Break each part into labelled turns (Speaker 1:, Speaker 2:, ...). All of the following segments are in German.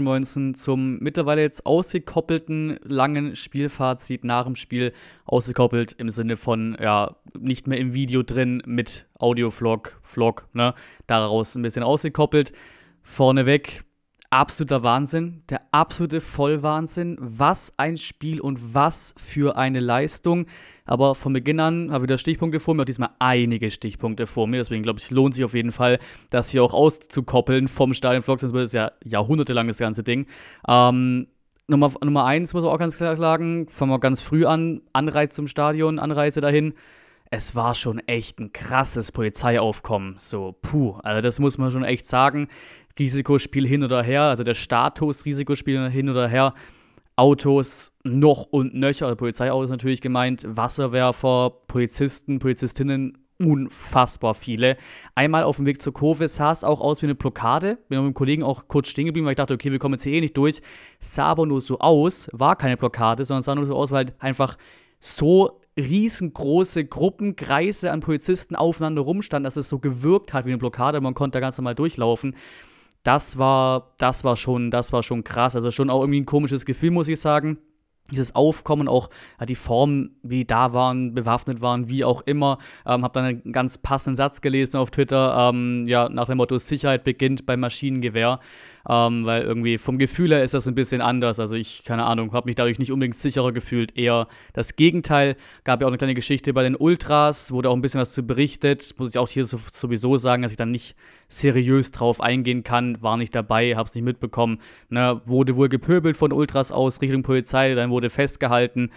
Speaker 1: Moinsen zum mittlerweile jetzt ausgekoppelten langen Spielfazit nach dem Spiel. Ausgekoppelt im Sinne von, ja, nicht mehr im Video drin mit Audio-Vlog, Vlog, ne? Daraus ein bisschen ausgekoppelt. Vorneweg absoluter Wahnsinn, der absolute Vollwahnsinn. Was ein Spiel und was für eine Leistung. Aber von Beginn an habe ich wieder Stichpunkte vor mir, auch diesmal einige Stichpunkte vor mir. Deswegen glaube ich, lohnt sich auf jeden Fall, das hier auch auszukoppeln vom Stadion Vlog, sonst wird es ja jahrhundertelang das ganze Ding. Ähm, Nummer, Nummer eins muss man auch ganz klar sagen, fangen wir ganz früh an, Anreiz zum Stadion, Anreise dahin es war schon echt ein krasses Polizeiaufkommen. So, puh, also das muss man schon echt sagen. Risikospiel hin oder her, also der Status Risikospiel hin oder her, Autos noch und nöcher, also Polizeiautos natürlich gemeint, Wasserwerfer, Polizisten, Polizistinnen, unfassbar viele. Einmal auf dem Weg zur Kurve sah es auch aus wie eine Blockade. Bin mit einem Kollegen auch kurz stehen geblieben, weil ich dachte, okay, wir kommen jetzt hier eh nicht durch. Sah aber nur so aus, war keine Blockade, sondern sah nur so aus, weil halt einfach so riesengroße Gruppenkreise an Polizisten aufeinander rumstanden, dass es so gewirkt hat wie eine Blockade. Man konnte da ganz normal durchlaufen das war, das war schon, das war schon krass. Also schon auch irgendwie ein komisches Gefühl, muss ich sagen. Dieses Aufkommen, auch ja, die Formen, wie die da waren, bewaffnet waren, wie auch immer. Ähm, habe dann einen ganz passenden Satz gelesen auf Twitter, ähm, ja, nach dem Motto: Sicherheit beginnt beim Maschinengewehr ähm, weil irgendwie vom Gefühl her ist das ein bisschen anders. Also ich, keine Ahnung, habe mich dadurch nicht unbedingt sicherer gefühlt, eher das Gegenteil. Gab ja auch eine kleine Geschichte bei den Ultras, wurde auch ein bisschen was zu berichtet. Muss ich auch hier so, sowieso sagen, dass ich dann nicht seriös drauf eingehen kann, war nicht dabei, habe es nicht mitbekommen. Ne, wurde wohl gepöbelt von Ultras aus Richtung Polizei, dann wurde festgehalten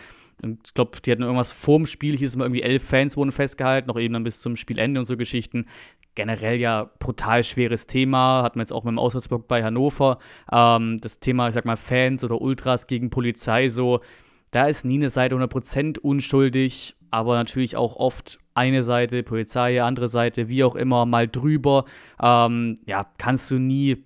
Speaker 1: ich glaube, die hatten irgendwas vorm Spiel, hieß es mal irgendwie, elf Fans wurden festgehalten, noch eben dann bis zum Spielende und so Geschichten. Generell ja brutal schweres Thema, hat man jetzt auch mit dem Auswärtsblock bei Hannover. Ähm, das Thema, ich sag mal, Fans oder Ultras gegen Polizei, so, da ist nie eine Seite 100% unschuldig, aber natürlich auch oft eine Seite, Polizei, andere Seite, wie auch immer, mal drüber. Ähm, ja, kannst du nie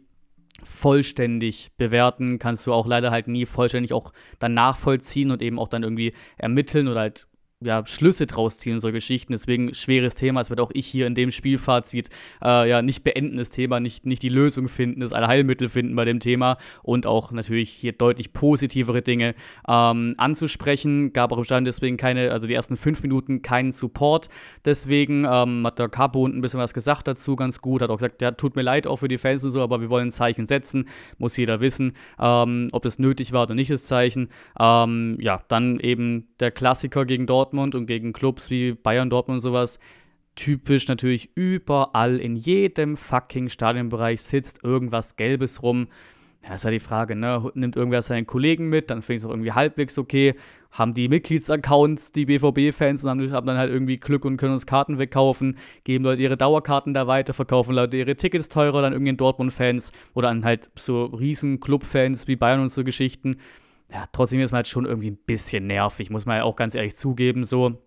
Speaker 1: vollständig bewerten, kannst du auch leider halt nie vollständig auch dann nachvollziehen und eben auch dann irgendwie ermitteln oder halt ja, Schlüsse draus ziehen, solche Geschichten. Deswegen schweres Thema. Es wird auch ich hier in dem Spielfazit äh, ja nicht beendendes Thema, nicht, nicht die Lösung finden, das Allheilmittel finden bei dem Thema und auch natürlich hier deutlich positivere Dinge ähm, anzusprechen. Gab auch im Stand deswegen keine, also die ersten fünf Minuten keinen Support. Deswegen ähm, hat der Capo ein bisschen was gesagt dazu, ganz gut. Hat auch gesagt, ja, tut mir leid auch für die Fans und so, aber wir wollen ein Zeichen setzen. Muss jeder wissen, ähm, ob das nötig war oder nicht, das Zeichen. Ähm, ja, dann eben der Klassiker gegen Dortmund. Dortmund und gegen Clubs wie Bayern, Dortmund und sowas typisch natürlich überall in jedem fucking Stadionbereich sitzt irgendwas Gelbes rum. Ja, ist ja die Frage, ne? Nimmt irgendwer seinen Kollegen mit, dann finde ich es auch irgendwie halbwegs okay. Haben die Mitgliedsaccounts, die BVB-Fans, und haben, dann halt irgendwie Glück und können uns Karten wegkaufen, geben Leute ihre Dauerkarten da weiter, verkaufen Leute ihre Tickets teurer, dann irgendwelchen Dortmund-Fans oder an halt so riesen Club-Fans wie Bayern und so Geschichten ja, trotzdem ist man halt schon irgendwie ein bisschen nervig, muss man ja auch ganz ehrlich zugeben, so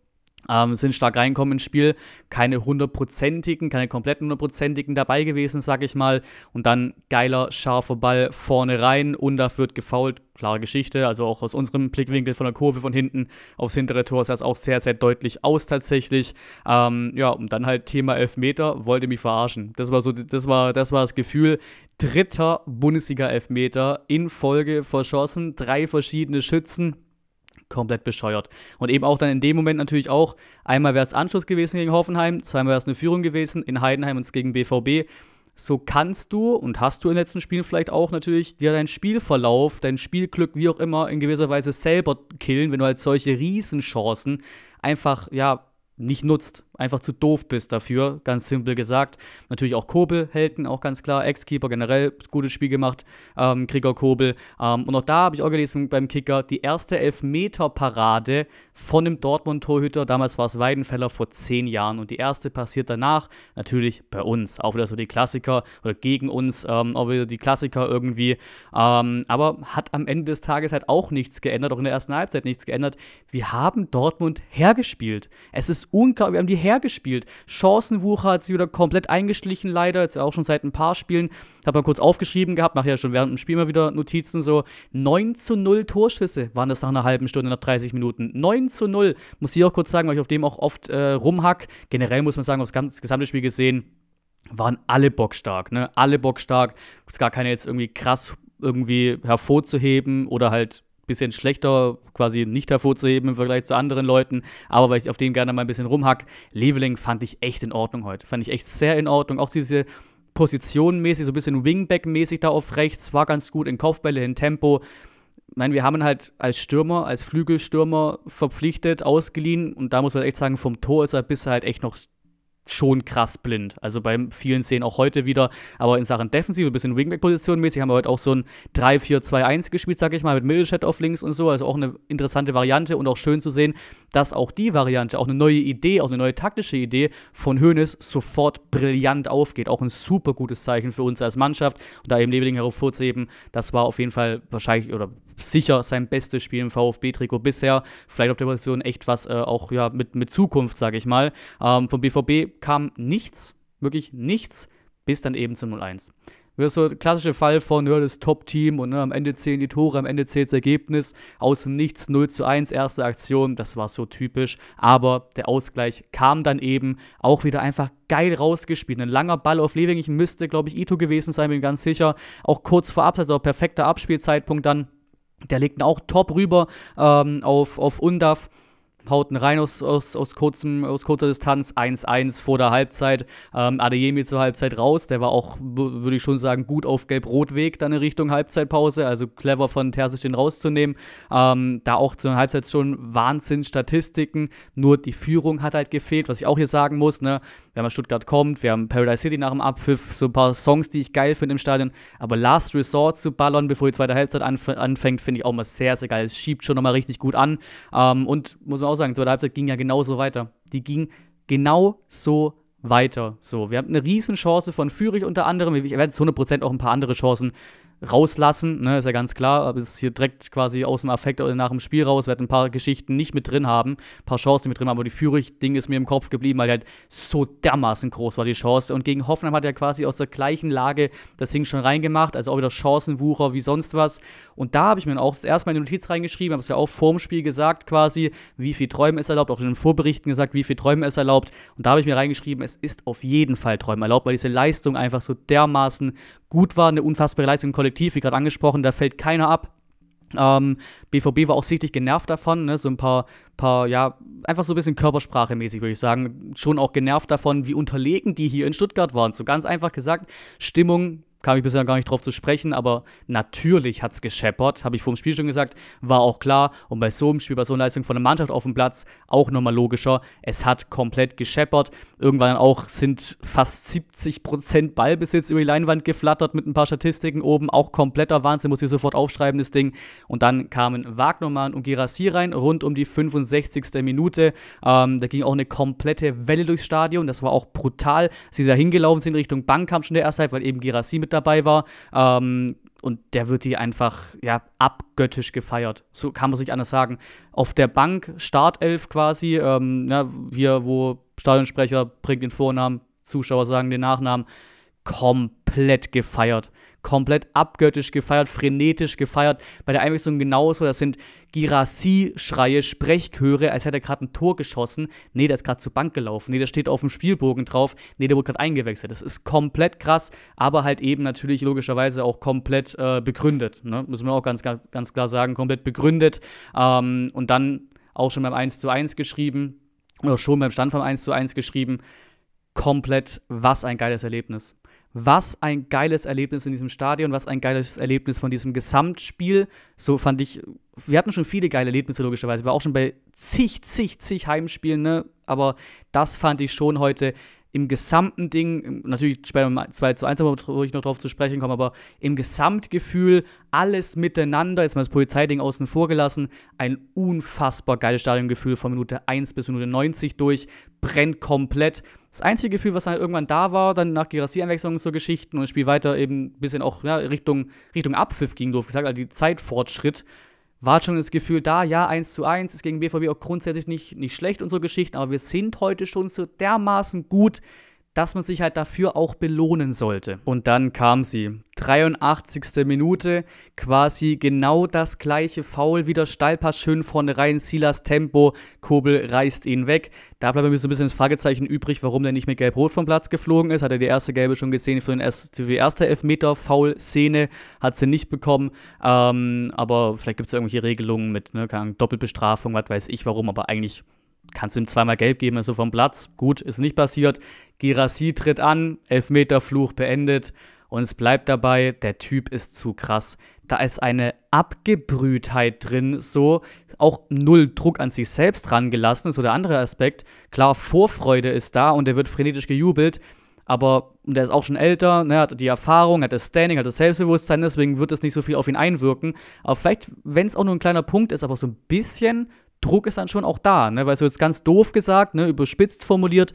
Speaker 1: ähm, sind stark reinkommen ins Spiel, keine hundertprozentigen, keine kompletten hundertprozentigen dabei gewesen, sag ich mal. Und dann geiler, scharfer Ball vorne rein und da wird gefault. Klare Geschichte, also auch aus unserem Blickwinkel von der Kurve von hinten aufs hintere Tor sah es auch sehr, sehr deutlich aus tatsächlich. Ähm, ja, und dann halt Thema Elfmeter, wollte mich verarschen. Das war so, das war, das war das Gefühl. Dritter Bundesliga-Elfmeter in Folge verschossen, drei verschiedene Schützen komplett bescheuert. Und eben auch dann in dem Moment natürlich auch, einmal wäre es Anschluss gewesen gegen Hoffenheim, zweimal wäre es eine Führung gewesen in Heidenheim und es gegen BVB. So kannst du und hast du in den letzten Spielen vielleicht auch natürlich dir deinen Spielverlauf, dein Spielglück, wie auch immer, in gewisser Weise selber killen, wenn du halt solche Riesenchancen einfach, ja, nicht nutzt einfach zu doof bist dafür, ganz simpel gesagt. Natürlich auch Kobel, Helden, auch ganz klar, Ex-Keeper generell, gutes Spiel gemacht, ähm, Krieger Kobel. Ähm, und auch da habe ich auch gelesen beim Kicker, die erste Elfmeter-Parade von einem Dortmund-Torhüter, damals war es Weidenfeller vor zehn Jahren und die erste passiert danach natürlich bei uns, auch wieder so die Klassiker oder gegen uns, ähm, auch wieder die Klassiker irgendwie, ähm, aber hat am Ende des Tages halt auch nichts geändert, auch in der ersten Halbzeit nichts geändert. Wir haben Dortmund hergespielt. Es ist unglaublich, wir haben die her hergespielt. Chancenwucher hat sich wieder komplett eingeschlichen, leider. Jetzt auch schon seit ein paar Spielen. Habe mal kurz aufgeschrieben gehabt, mache ja schon während dem Spiel mal wieder Notizen. So 9 zu 0 Torschüsse waren das nach einer halben Stunde, nach 30 Minuten. 9 zu 0. Muss ich auch kurz sagen, weil ich auf dem auch oft äh, rumhack. Generell muss man sagen, aufs gesamte Spiel gesehen waren alle bockstark, ne? Alle bockstark. Gibt gar keine jetzt irgendwie krass irgendwie hervorzuheben oder halt bisschen schlechter quasi nicht hervorzuheben im Vergleich zu anderen Leuten, aber weil ich auf dem gerne mal ein bisschen rumhack, Leveling fand ich echt in Ordnung heute. Fand ich echt sehr in Ordnung. Auch diese Positionenmäßig, so ein bisschen Wingback-mäßig da auf rechts, war ganz gut in Kopfbälle, in Tempo. Ich meine, wir haben ihn halt als Stürmer, als Flügelstürmer verpflichtet, ausgeliehen und da muss man echt sagen, vom Tor ist er bisher halt echt noch schon krass blind. Also bei vielen Szenen auch heute wieder. Aber in Sachen Defensive, ein bisschen Wingback-Position mäßig, haben wir heute auch so ein 3-4-2-1 gespielt, sag ich mal, mit Middleshed auf links und so. Also auch eine interessante Variante und auch schön zu sehen, dass auch die Variante, auch eine neue Idee, auch eine neue taktische Idee von Hoeneß sofort brillant aufgeht. Auch ein super gutes Zeichen für uns als Mannschaft. Und da eben Leveling hervorzuheben, das war auf jeden Fall wahrscheinlich oder sicher sein bestes Spiel im VfB-Trikot bisher. Vielleicht auf der Position echt was äh, auch ja, mit, mit Zukunft, sage ich mal. Ähm, vom BVB kam nichts, wirklich nichts, bis dann eben zum 0-1. Das ist so der klassische Fall von, ja, das Top-Team und ne, am Ende zählen die Tore, am Ende zählt das Ergebnis. Aus dem Nichts 0 zu 1, erste Aktion, das war so typisch. Aber der Ausgleich kam dann eben auch wieder einfach geil rausgespielt. Ein langer Ball auf Lewing, ich müsste, glaube ich, Ito gewesen sein, bin ganz sicher. Auch kurz vor Abseits, also perfekter Abspielzeitpunkt dann der legt ihn auch top rüber ähm, auf, auf Undav hauten rein aus, aus, aus, kurzem, aus kurzer Distanz, 1-1 vor der Halbzeit. Ähm, Adeyemi zur Halbzeit raus, der war auch, würde ich schon sagen, gut auf Gelb-Rot-Weg dann in Richtung Halbzeitpause, also clever von Terzic den rauszunehmen. Ähm, da auch zur Halbzeit schon Wahnsinn Statistiken, nur die Führung hat halt gefehlt, was ich auch hier sagen muss, ne? wir haben Stuttgart kommt, wir haben Paradise City nach dem Abpfiff, so ein paar Songs, die ich geil finde im Stadion, aber Last Resort zu ballern, bevor die zweite Halbzeit anf anfängt, finde ich auch mal sehr, sehr geil. Es schiebt schon nochmal richtig gut an ähm, und muss man auch sagen, zweite Halbzeit ging ja genauso weiter. Die ging genau so weiter. So, wir hatten eine Riesenchance von Fürich unter anderem. Wir werden jetzt 100% auch ein paar andere Chancen rauslassen, ne, ist ja ganz klar. Aber es ist hier direkt quasi aus dem Affekt oder nach dem Spiel raus. Werde ein paar Geschichten nicht mit drin haben, ein paar Chancen mit drin haben, aber die Führig-Ding ist mir im Kopf geblieben, weil die halt so dermaßen groß war, die Chance. Und gegen Hoffenheim hat er quasi aus der gleichen Lage das Ding schon reingemacht, also auch wieder Chancenwucher wie sonst was. Und da habe ich mir auch das erste Mal in die Notiz reingeschrieben, habe es ja auch vorm Spiel gesagt, quasi, wie viel Träumen ist erlaubt, auch in den Vorberichten gesagt, wie viel Träumen ist erlaubt. Und da habe ich mir reingeschrieben, es ist auf jeden Fall Träumen erlaubt, weil diese Leistung einfach so dermaßen gut war, eine unfassbare Leistung im Kollektiv, wie gerade angesprochen, da fällt keiner ab. Ähm, BVB war auch sichtlich genervt davon, ne? so ein paar, paar, ja, einfach so ein bisschen körpersprachemäßig, würde ich sagen. Schon auch genervt davon, wie unterlegen die hier in Stuttgart waren. So ganz einfach gesagt, Stimmung kam ich bisher gar nicht drauf zu sprechen, aber natürlich hat es gescheppert, habe ich vor dem Spiel schon gesagt, war auch klar. Und bei so einem Spiel, bei so einer Leistung von der Mannschaft auf dem Platz, auch nochmal logischer. Es hat komplett gescheppert. Irgendwann auch sind fast 70% Ballbesitz über die Leinwand geflattert mit ein paar Statistiken oben. Auch kompletter Wahnsinn, muss ich sofort aufschreiben, das Ding. Und dann kamen Wagnermann und Girassi rein, rund um die 65. Minute. Ähm, da ging auch eine komplette Welle durchs Stadion. Das war auch brutal. Als sie da hingelaufen sind Richtung Bank, kam schon der erste Zeit, weil eben Girassi mit mit dabei war. Ähm, und der wird die einfach ja, abgöttisch gefeiert. So kann man sich anders sagen. Auf der Bank, Startelf quasi, ähm, ja, ne, hier, wo Stadionsprecher bringt den Vornamen, Zuschauer sagen den Nachnamen, komplett gefeiert komplett abgöttisch gefeiert, frenetisch gefeiert. Bei der Einwechslung genauso, das sind Girassi-Schreie, Sprechchöre, als hätte er gerade ein Tor geschossen. Nee, der ist gerade zur Bank gelaufen. Nee, der steht auf dem Spielbogen drauf. Nee, der wurde gerade eingewechselt. Das ist komplett krass, aber halt eben natürlich logischerweise auch komplett äh, begründet. Ne? Müssen wir auch ganz, ganz, ganz klar sagen, komplett begründet. Ähm, und dann auch schon beim 1 zu 1 geschrieben, oder schon beim Stand vom 1 zu 1 geschrieben. Komplett, was ein geiles Erlebnis was ein geiles Erlebnis in diesem Stadion, was ein geiles Erlebnis von diesem Gesamtspiel. So fand ich, wir hatten schon viele geile Erlebnisse logischerweise, wir waren auch schon bei zig, zig, zig Heimspielen, ne? aber das fand ich schon heute im gesamten Ding, natürlich später im 2 zu 1, wo ich noch drauf zu sprechen komme, aber im Gesamtgefühl, alles miteinander, jetzt mal das Polizeiding außen vor gelassen, ein unfassbar geiles Stadiongefühl von Minute 1 bis Minute 90 durch, brennt komplett. Das einzige Gefühl, was dann irgendwann da war, dann nach Girassi-Einwechslung so Geschichten und das Spiel weiter eben ein bisschen auch ja, Richtung, Richtung Abpfiff ging, doof gesagt, also die Zeitfortschritt, war schon das Gefühl da, ja, 1 zu 1 ist gegen BVB auch grundsätzlich nicht, nicht schlecht unsere Geschichten, aber wir sind heute schon so dermaßen gut dass man sich halt dafür auch belohnen sollte. Und dann kam sie. 83. Minute, quasi genau das gleiche Foul, wieder Steilpass schön vorne rein, Silas Tempo, Kobel reißt ihn weg. Da bleibt mir so ein bisschen das Fragezeichen übrig, warum der nicht mit Gelb-Rot vom Platz geflogen ist. Hat er die erste Gelbe schon gesehen für, den, für die erste Elfmeter-Foul-Szene, hat sie nicht bekommen. Ähm, aber vielleicht gibt es irgendwelche Regelungen mit, ne, Doppelbestrafung, was weiß ich warum, aber eigentlich kannst ihm zweimal gelb geben, also vom Platz. Gut, ist nicht passiert. Girassi tritt an, Elfmeterfluch beendet und es bleibt dabei, der Typ ist zu krass. Da ist eine Abgebrühtheit drin, so auch null Druck an sich selbst rangelassen, ist so der andere Aspekt. Klar, Vorfreude ist da und er wird frenetisch gejubelt, aber der ist auch schon älter, ne, hat die Erfahrung, hat das Standing, hat das Selbstbewusstsein, deswegen wird das nicht so viel auf ihn einwirken. Aber vielleicht, wenn es auch nur ein kleiner Punkt ist, aber so ein bisschen Druck ist dann schon auch da, ne? weil so jetzt ganz doof gesagt, ne, überspitzt formuliert,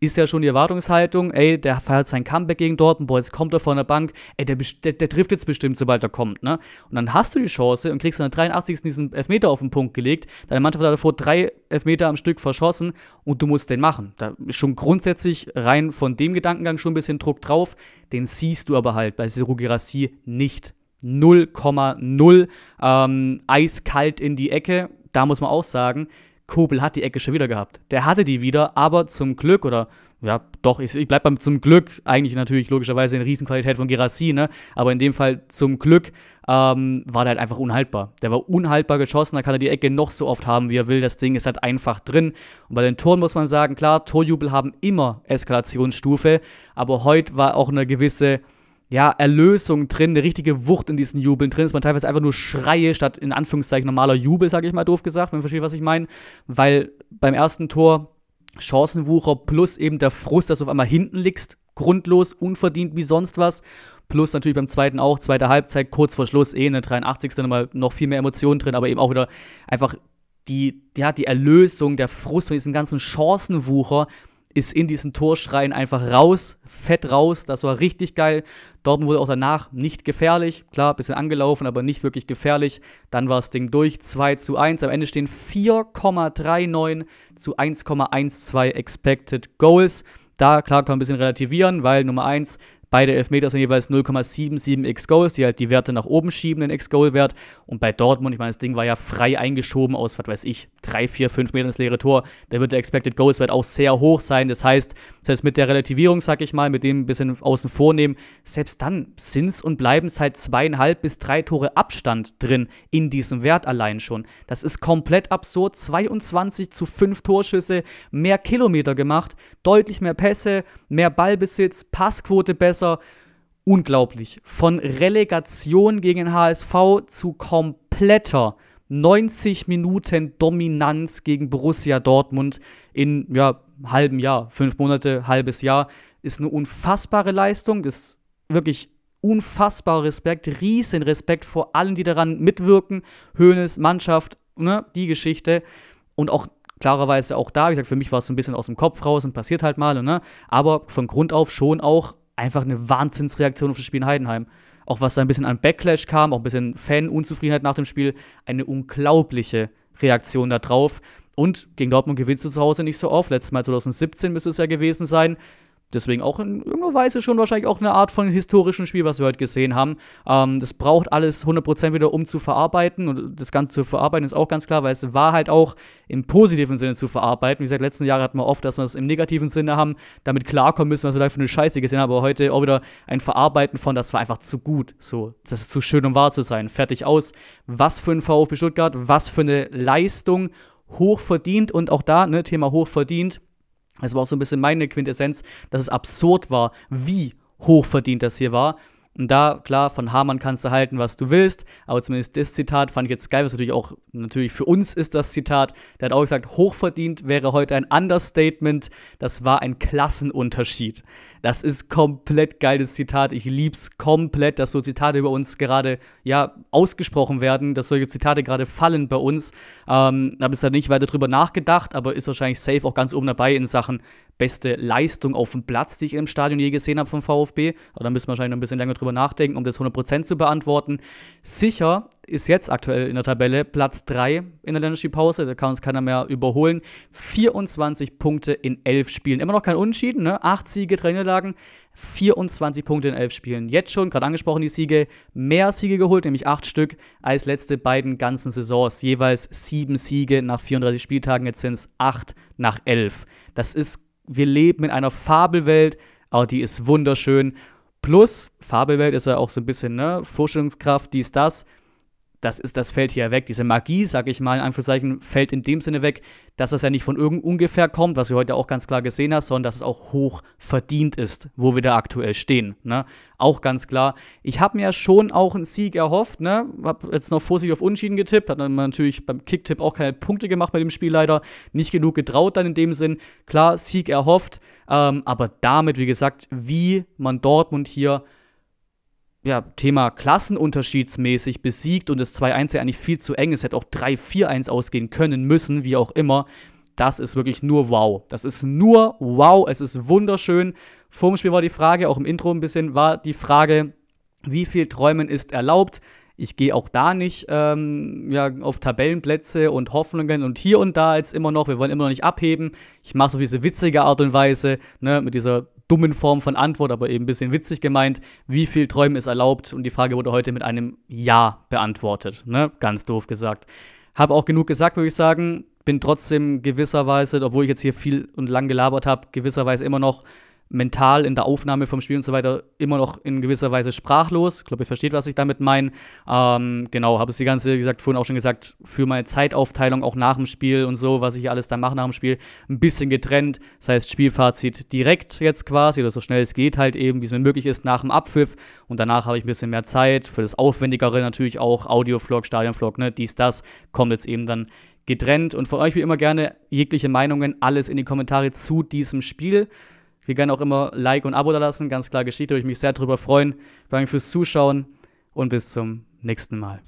Speaker 1: ist ja schon die Erwartungshaltung, ey, der feiert sein Comeback gegen Dortmund, boah, jetzt kommt er von der Bank, ey, der, der, der, trifft jetzt bestimmt, sobald er kommt, ne? Und dann hast du die Chance und kriegst der 83. diesen Elfmeter auf den Punkt gelegt, deine Mannschaft hat davor drei Elfmeter am Stück verschossen und du musst den machen. Da ist schon grundsätzlich rein von dem Gedankengang schon ein bisschen Druck drauf, den siehst du aber halt bei Seru Girassi nicht. 0,0 ähm, eiskalt in die Ecke da muss man auch sagen, Kobel hat die Ecke schon wieder gehabt. Der hatte die wieder, aber zum Glück oder ja, doch, ich, ich bleibe beim zum Glück eigentlich natürlich logischerweise in Riesenqualität von Girassi, ne? aber in dem Fall zum Glück ähm, war der halt einfach unhaltbar. Der war unhaltbar geschossen, da kann er die Ecke noch so oft haben, wie er will. Das Ding ist halt einfach drin. Und bei den Toren muss man sagen, klar, Torjubel haben immer Eskalationsstufe, aber heute war auch eine gewisse ja, Erlösung drin, eine richtige Wucht in diesen Jubeln drin, dass man teilweise einfach nur Schreie statt in Anführungszeichen normaler Jubel, sage ich mal doof gesagt, wenn man versteht, was ich meine, weil beim ersten Tor Chancenwucher plus eben der Frust, dass du auf einmal hinten liegst, grundlos, unverdient wie sonst was, plus natürlich beim zweiten auch, zweite Halbzeit, kurz vor Schluss, eh in der 83. nochmal noch viel mehr Emotionen drin, aber eben auch wieder einfach die, ja, die Erlösung, der Frust von diesem ganzen Chancenwucher, ist in diesen Torschreien einfach raus, fett raus. Das war richtig geil. Dortmund wurde auch danach nicht gefährlich. Klar, bisschen angelaufen, aber nicht wirklich gefährlich. Dann war das Ding durch. 2 zu 1. Am Ende stehen 4,39 zu 1,12 Expected Goals. Da, klar, kann man ein bisschen relativieren, weil Nummer 1 Beide Elfmeter sind jeweils 0,77 X-Goals, die halt die Werte nach oben schieben, den X-Goal-Wert. Und bei Dortmund, ich meine, das Ding war ja frei eingeschoben aus, was weiß ich, 3, 4, 5 Metern ins leere Tor. Da wird der Expected Goals-Wert auch sehr hoch sein. Das heißt, selbst mit der Relativierung, sag ich mal, mit dem ein bisschen außen vornehmen, selbst dann sind es und bleiben es halt zweieinhalb bis drei Tore Abstand drin in diesem Wert allein schon. Das ist komplett absurd. 22 zu 5 Torschüsse, mehr Kilometer gemacht, deutlich mehr Pässe, mehr Ballbesitz, Passquote besser. Boxer unglaublich. Von Relegation gegen den HSV zu kompletter 90 Minuten Dominanz gegen Borussia Dortmund in ja, halben Jahr, fünf Monate, halbes Jahr, ist eine unfassbare Leistung. Das ist wirklich unfassbarer Respekt, riesen Respekt vor allen, die daran mitwirken. Hönes, Mannschaft, ne, die Geschichte. Und auch klarerweise auch da, wie gesagt, für mich war es so ein bisschen aus dem Kopf raus und passiert halt mal, ne? Aber von Grund auf schon auch einfach eine Wahnsinnsreaktion auf das Spiel in Heidenheim. Auch was da ein bisschen an Backlash kam, auch ein bisschen Fan-Unzufriedenheit nach dem Spiel, eine unglaubliche Reaktion da drauf. Und gegen Dortmund gewinnst du zu Hause nicht so oft. Letztes Mal 2017 müsste es ja gewesen sein. Deswegen auch in irgendeiner Weise schon wahrscheinlich auch eine Art von historischem Spiel, was wir heute gesehen haben. Ähm, das braucht alles 100% wieder, um zu verarbeiten. Und das Ganze zu verarbeiten ist auch ganz klar, weil es war halt auch im positiven Sinne zu verarbeiten. Wie gesagt, letzten Jahre hatten wir oft, dass wir es im negativen Sinne haben, damit klarkommen müssen, was wir da für eine Scheiße gesehen haben. Aber heute auch wieder ein Verarbeiten von, das war einfach zu gut. So, das ist zu schön, um wahr zu sein. Fertig aus. Was für ein VfB Stuttgart, was für eine Leistung. Hochverdient und auch da, ne, Thema hochverdient. verdient das war auch so ein bisschen meine Quintessenz, dass es absurd war, wie hochverdient das hier war. Und da, klar, von Hamann kannst du halten, was du willst, aber zumindest das Zitat fand ich jetzt geil, was natürlich auch, natürlich für uns ist das Zitat. Der hat auch gesagt, hochverdient wäre heute ein Understatement, das war ein Klassenunterschied. Das ist komplett geiles Zitat. Ich lieb's komplett, dass so Zitate über uns gerade ja ausgesprochen werden, dass solche Zitate gerade fallen bei uns. Ähm, habe ich da nicht weiter drüber nachgedacht, aber ist wahrscheinlich safe auch ganz oben dabei in Sachen beste Leistung auf dem Platz, die ich im Stadion je gesehen habe vom VfB. Aber da müssen wir wahrscheinlich noch ein bisschen länger drüber nachdenken, um das 100% zu beantworten. Sicher ist jetzt aktuell in der Tabelle Platz 3 in der Länderspielpause. Da kann uns keiner mehr überholen. 24 Punkte in 11 Spielen. Immer noch kein Unentschieden, ne? 8 Siege, Trainerlagen. 24 Punkte in 11 Spielen. Jetzt schon, gerade angesprochen, die Siege, mehr Siege geholt, nämlich 8 Stück, als letzte beiden ganzen Saisons. Jeweils 7 Siege nach 34 Spieltagen, jetzt sind es 8 nach 11. Das ist, wir leben in einer Fabelwelt, aber oh, die ist wunderschön. Plus, Fabelwelt ist ja auch so ein bisschen, ne? Vorstellungskraft, dies, das das ist, das fällt hier weg. Diese Magie, sag ich mal, in Anführungszeichen, fällt in dem Sinne weg, dass das ja nicht von irgend ungefähr kommt, was du heute auch ganz klar gesehen hast, sondern dass es auch hoch verdient ist, wo wir da aktuell stehen. Ne? Auch ganz klar. Ich habe mir schon auch einen Sieg erhofft, ne? Hab jetzt noch vorsichtig auf Unschieden getippt, hat dann natürlich beim Kicktipp auch keine Punkte gemacht bei dem Spiel leider. Nicht genug getraut dann in dem Sinn. Klar, Sieg erhofft, ähm, aber damit, wie gesagt, wie man Dortmund hier ja, Thema Klassenunterschiedsmäßig besiegt und das 2-1 ja eigentlich viel zu eng ist, hätte auch 3-4-1 ausgehen können müssen, wie auch immer. Das ist wirklich nur wow. Das ist nur wow. Es ist wunderschön. Vor dem Spiel war die Frage, auch im Intro ein bisschen, war die Frage, wie viel Träumen ist erlaubt? Ich gehe auch da nicht ähm, ja, auf Tabellenplätze und Hoffnungen und hier und da jetzt immer noch. Wir wollen immer noch nicht abheben. Ich mache so diese witzige Art und Weise, ne, mit dieser dumm in Form von Antwort, aber eben ein bisschen witzig gemeint. Wie viel Träumen ist erlaubt? Und die Frage wurde heute mit einem Ja beantwortet. Ne? Ganz doof gesagt. Habe auch genug gesagt, würde ich sagen. Bin trotzdem gewisserweise, obwohl ich jetzt hier viel und lang gelabert habe, gewisserweise immer noch mental in der Aufnahme vom Spiel und so weiter immer noch in gewisser Weise sprachlos. Ich glaube, ihr versteht, was ich damit meine. Ähm, genau, habe es die ganze, wie gesagt, vorhin auch schon gesagt, für meine Zeitaufteilung auch nach dem Spiel und so, was ich alles dann mache nach dem Spiel, ein bisschen getrennt. Das heißt, Spielfazit direkt jetzt quasi oder so schnell es geht halt eben, wie es mir möglich ist, nach dem Abpfiff. Und danach habe ich ein bisschen mehr Zeit für das Aufwendigere natürlich auch, Audio-Vlog, Stadion-Vlog, ne, dies, das, kommt jetzt eben dann getrennt. Und von euch wie immer gerne jegliche Meinungen, alles in die Kommentare zu diesem Spiel. Wir können auch immer Like und Abo da lassen, ganz klar geschieht, würde ich mich sehr darüber freuen. Danke fürs Zuschauen und bis zum nächsten Mal.